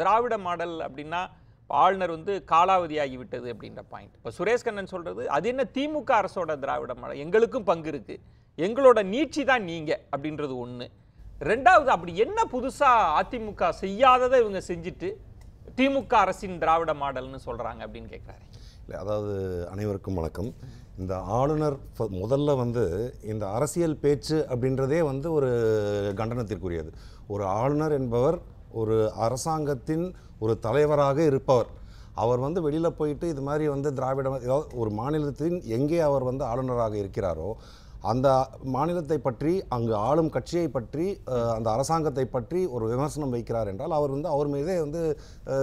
திராவிட model அப்படின்னா ஆளுநர் வந்து காலாவதி ஆகிவிட்டது அப்படின்ற பாயிண்ட் இப்போ சுரேஷ் கண்ணன் சொல்கிறது அது என்ன திமுக அரசோட திராவிட மாடல் எங்களுக்கும் பங்கு இருக்குது எங்களோட நீட்சி தான் நீங்கள் அப்படின்றது ஒன்று ரெண்டாவது அப்படி என்ன புதுசாக அதிமுக செய்யாததை இவங்க செஞ்சுட்டு திமுக அரசின் திராவிட மாடல்னு சொல்கிறாங்க அப்படின்னு கேட்குறாரு இல்லை அதாவது அனைவருக்கும் வணக்கம் இந்த ஆளுநர் முதல்ல வந்து இந்த அரசியல் பேச்சு அப்படின்றதே வந்து ஒரு கண்டனத்திற்குரியது ஒரு ஆளுநர் என்பவர் ஒரு அரசாங்கத்தின் ஒரு தலைவராக இருப்பவர் அவர் வந்து வெளியில் போயிட்டு இது மாதிரி வந்து திராவிடம் ஏதாவது ஒரு மாநிலத்தின் எங்கே அவர் வந்து ஆளுநராக இருக்கிறாரோ அந்த மாநிலத்தை பற்றி அங்கு ஆளும் கட்சியை பற்றி அந்த அரசாங்கத்தை பற்றி ஒரு விமர்சனம் வைக்கிறார் என்றால் அவர் வந்து அவர் மீதே வந்து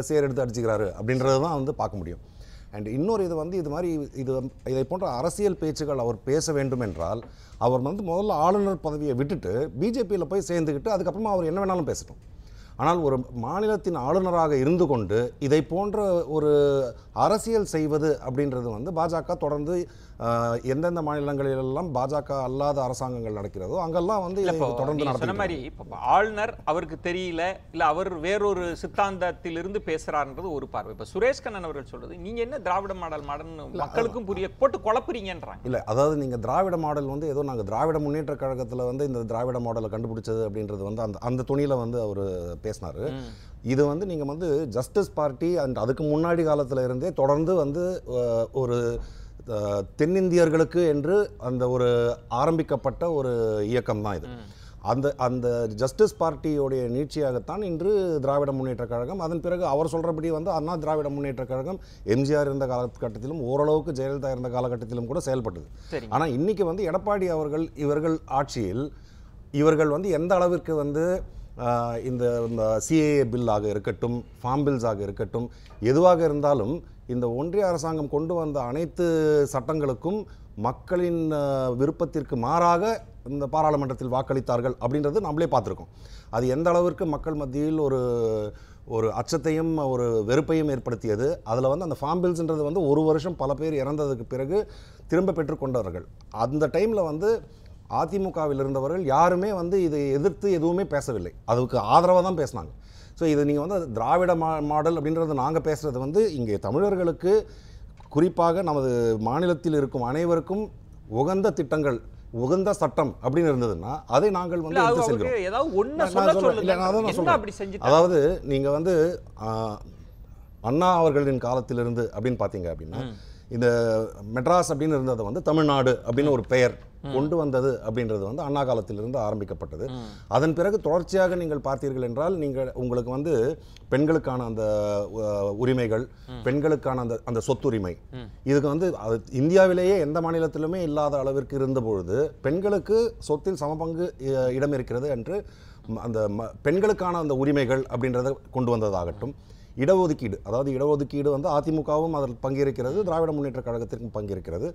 சேரெடுத்து அடிச்சுக்கிறாரு அப்படின்றத தான் வந்து பார்க்க முடியும் அண்ட் இன்னொரு இது வந்து இது மாதிரி இது இதை போன்ற அரசியல் பேச்சுகள் அவர் பேச வேண்டும் என்றால் அவர் வந்து முதல்ல ஆளுநர் பதவியை விட்டுட்டு பிஜேபியில் போய் சேர்ந்துக்கிட்டு அதுக்கப்புறமா அவர் என்ன வேணாலும் பேசட்டும் ஆனால் ஒரு மாநிலத்தின் ஆளுநராக இருந்து கொண்டு இதை போன்ற ஒரு அரசியல் செய்வது அப்படின்றது வந்து பாஜக தொடர்ந்து எந்தெந்த மாநிலங்களிலெல்லாம் பாஜக அல்லாத அரசாங்கங்கள் நடக்கிறதோ அங்கெல்லாம் வந்து தொடர்ந்து நடந்த மாதிரி இப்போ ஆளுநர் அவருக்கு தெரியல இல்லை அவர் வேறொரு சித்தாந்தத்திலிருந்து பேசுகிறார்ன்றது ஒரு பார்வை இப்போ சுரேஷ்கண்ணன் அவர்கள் சொல்றது நீங்க என்ன திராவிட மாடல் மாடல்னு மக்களுக்கும் புரிய போட்டு குழப்புறீங்கன்றாங்க இல்லை அதாவது நீங்க திராவிட மாடல் வந்து ஏதோ நாங்கள் திராவிட முன்னேற்ற கழகத்தில் வந்து இந்த திராவிட மாடலை கண்டுபிடிச்சது அப்படின்றது வந்து அந்த அந்த துணியில் வந்து அவர் பேசினார் இது வந்து நீங்கள் வந்து ஜஸ்டிஸ் பார்ட்டி அண்ட் அதுக்கு முன்னாடி காலத்தில் இருந்தே தொடர்ந்து வந்து ஒரு தென்னிந்தியர்களுக்கு என்று அந்த ஒரு ஆரம்பிக்கப்பட்ட ஒரு இயக்கம் தான் இது அந்த அந்த ஜஸ்டிஸ் பார்ட்டியோடைய நீட்சியாகத்தான் இன்று திராவிட முன்னேற்ற கழகம் அதன் பிறகு அவர் சொல்கிறபடி வந்து அண்ணா திராவிட முன்னேற்ற கழகம் எம்ஜிஆர் இருந்த காலகட்டத்திலும் ஓரளவுக்கு ஜெயலலிதா இருந்த காலகட்டத்திலும் கூட செயல்பட்டது ஆனால் இன்றைக்கி வந்து எடப்பாடி அவர்கள் இவர்கள் ஆட்சியில் இவர்கள் வந்து எந்த அளவிற்கு வந்து இந்த சிஏஏ ஆக இருக்கட்டும் ஃபார்ம் ஆக இருக்கட்டும் எதுவாக இருந்தாலும் இந்த ஒன்றிய அரசாங்கம் கொண்டு வந்த அனைத்து சட்டங்களுக்கும் மக்களின் விருப்பத்திற்கு மாறாக இந்த பாராளுமன்றத்தில் வாக்களித்தார்கள் அப்படின்றது நம்மளே பார்த்துருக்கோம் அது எந்த அளவிற்கு மக்கள் மத்தியில் ஒரு ஒரு அச்சத்தையும் ஒரு வெறுப்பையும் ஏற்படுத்தியது அதில் வந்து அந்த ஃபார்ம் பில்ஸ்ன்றது வந்து ஒரு வருஷம் பல பேர் இறந்ததுக்கு பிறகு திரும்ப பெற்றுக்கொண்டவர்கள் அந்த டைமில் வந்து அதிமுகவில் இருந்தவர்கள் யாருமே வந்து இதை எதிர்த்து எதுவுமே பேசவில்லை அதுக்கு ஆதரவாக தான் பேசினாங்க ஸோ இது நீங்கள் வந்து திராவிட மா மாடல் அப்படின்றது நாங்கள் பேசுகிறது வந்து இங்கே தமிழர்களுக்கு குறிப்பாக நமது மாநிலத்தில் இருக்கும் அனைவருக்கும் உகந்த திட்டங்கள் உகந்த சட்டம் அப்படின்னு இருந்ததுன்னா அதை நாங்கள் வந்து எடுத்து செல்கிறோம் அதாவது நீங்கள் வந்து அண்ணா அவர்களின் காலத்திலிருந்து அப்படின்னு பார்த்தீங்க அப்படின்னா இந்த மெட்ராஸ் அப்படின்னு இருந்ததை வந்து தமிழ்நாடு அப்படின்னு ஒரு பெயர் கொண்டு வந்தது அப்படின்றது வந்து அண்ணா காலத்திலிருந்து ஆரம்பிக்கப்பட்டது அதன் பிறகு தொடர்ச்சியாக நீங்கள் பார்த்தீர்கள் என்றால் நீங்கள் உங்களுக்கு வந்து பெண்களுக்கான அந்த உரிமைகள் பெண்களுக்கான அந்த அந்த சொத்துரிமை இதுக்கு வந்து அது இந்தியாவிலேயே எந்த மாநிலத்திலுமே இல்லாத அளவிற்கு இருந்தபொழுது பெண்களுக்கு சொத்தில் சமபங்கு இடம் இருக்கிறது என்று அந்த பெண்களுக்கான அந்த உரிமைகள் அப்படின்றத கொண்டு வந்ததாகட்டும் இடஒதுக்கீடு அதாவது இடஒதுக்கீடு வந்து அதிமுகவும் அதில் பங்கேற்கிறது திராவிட முன்னேற்ற கழகத்திற்கும் பங்கேற்கிறது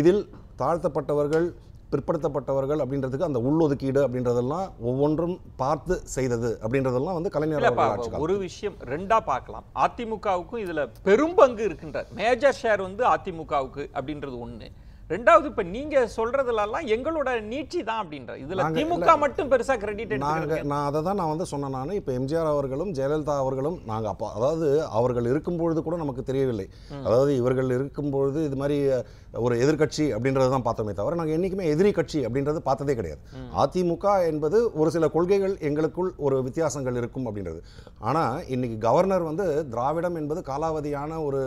இதில் தாழ்த்தப்பட்டவர்கள் பிற்படுத்தப்பட்டவர்கள் அப்படின்றதுக்கு அந்த உள்ளொதுக்கீடு அப்படின்றதெல்லாம் ஒவ்வொன்றும் பார்த்து செய்தது அப்படின்றதெல்லாம் வந்து கலைஞர் ஒரு விஷயம் ரெண்டா பார்க்கலாம் அதிமுகவுக்கும் இதுல பெரும்பங்கு இருக்கின்ற மேஜர் ஷேர் வந்து அதிமுகவுக்கு அப்படின்றது ஒன்று ரெண்டாவது இப்ப நீங்க சொல்றதுலாம் எங்களோட நீட்சி தான் அப்படின்ற இதுல திமுக மட்டும் பெருசா கிரெடிட் நாங்க நான் அதை தான் நான் வந்து சொன்னேன் நான் இப்ப எம்ஜிஆர் அவர்களும் ஜெயலலிதா அவர்களும் நாங்க அப்போ அதாவது அவர்கள் இருக்கும் பொழுது கூட நமக்கு தெரியவில்லை அதாவது இவர்கள் இருக்கும் பொழுது இது மாதிரி ஒரு எதிர்கட்சி அப்படின்றத தான் பார்த்தோமே தவிர நாங்கள் என்றைக்குமே எதிரி கட்சி அப்படின்றது பார்த்ததே கிடையாது அதிமுக என்பது ஒரு சில கொள்கைகள் எங்களுக்குள் ஒரு வித்தியாசங்கள் இருக்கும் அப்படின்றது ஆனால் இன்னைக்கு கவர்னர் வந்து திராவிடம் என்பது காலாவதியான ஒரு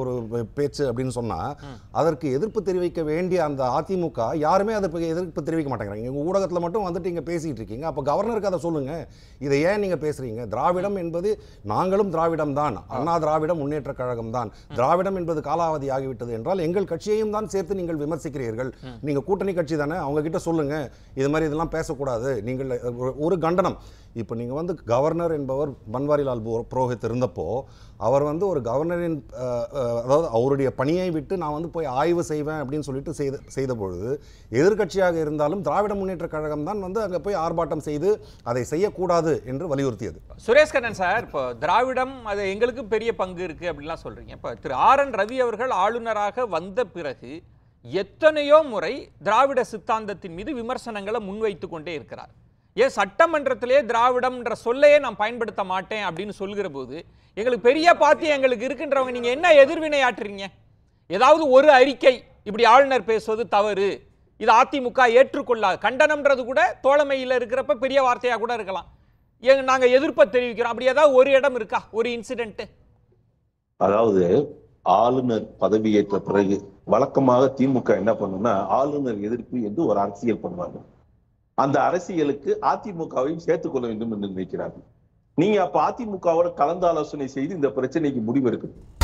ஒரு பேச்சு அப்படின்னு சொன்னால் அதற்கு எதிர்ப்பு தெரிவிக்க வேண்டிய அந்த அதிமுக யாருமே அதற்கு எதிர்ப்பு தெரிவிக்க மாட்டேங்கிறாங்க எங்கள் ஊடகத்தில் மட்டும் வந்துட்டு இங்கே பேசிகிட்டு இருக்கீங்க அப்போ கவர்னருக்கு அதை சொல்லுங்கள் இதை ஏன் நீங்கள் பேசுகிறீங்க திராவிடம் என்பது நாங்களும் திராவிடம் தான் அண்ணா திராவிடம் முன்னேற்ற கழகம் தான் திராவிடம் என்பது காலாவதி ஆகிவிட்டது என்றால் எங்கள் கட்சியையும் தான் சேர்த்து நீங்கள் விமர்சிக்கிறீர்கள் நீங்கள் கூட்டணி கட்சி தானே அவங்க கிட்ட சொல்லுங்கள் இது மாதிரி இதெல்லாம் பேசக்கூடாது நீங்கள் ஒரு கண்டனம் இப்போ நீங்கள் வந்து கவர்னர் என்பவர் பன்வாரிலால் புரோஹித் இருந்தப்போ அவர் வந்து ஒரு கவர்னர் இயக்குனரின் அதாவது அவருடைய பணியை விட்டு நான் வந்து போய் ஆய்வு செய்வேன் அப்படின்னு சொல்லிட்டு செய்த பொழுது எதிர்கட்சியாக இருந்தாலும் திராவிட முன்னேற்ற கழகம் தான் வந்து அங்கே போய் ஆர்ப்பாட்டம் செய்து அதை செய்யக்கூடாது என்று வலியுறுத்தியது சுரேஷ்கண்ணன் சார் இப்போ திராவிடம் அது எங்களுக்கு பெரிய பங்கு இருக்குது அப்படின்லாம் சொல்கிறீங்க இப்போ திரு ஆர் என் ரவி அவர்கள் ஆளுநராக வந்த பிறகு எத்தனையோ முறை திராவிட சித்தாந்தத்தின் மீது விமர்சனங்களை முன்வைத்து கொண்டே இருக்கிறார் ஏன் சட்டமன்றத்திலே திராவிடம்ன்ற சொல்லையே நான் பயன்படுத்த மாட்டேன் அப்படின்னு சொல்கிற போது எங்களுக்கு பெரிய பாத்தி எங்களுக்கு இருக்குன்றவங்க நீங்கள் என்ன எதிர்வினையாற்றுறீங்க ஏதாவது ஒரு அறிக்கை இப்படி ஆளுநர் பேசுவது தவறு இது அதிமுக ஏற்றுக்கொள்ளாது கண்டனம்ன்றது கூட தோழமையில் இருக்கிறப்ப பெரிய வார்த்தையாக கூட இருக்கலாம் எங்க நாங்கள் எதிர்ப்பை தெரிவிக்கிறோம் அப்படி ஏதாவது ஒரு இடம் இருக்கா ஒரு இன்சிடென்ட்டு அதாவது ஆளுநர் பதவியேற்ற பிறகு வழக்கமாக திமுக என்ன பண்ணும்னா ஆளுநர் எதிர்ப்பு என்று ஒரு அரசியல் பண்ணுவாங்க அந்த அரசியலுக்கு அதிமுகவையும் சேர்த்துக் கொள்ள வேண்டும் என்று நினைக்கிறார்கள் நீங்க அப்ப அதிமுகவோட கலந்து ஆலோசனை செய்து இந்த பிரச்சனைக்கு முடிவெடுக்கணும்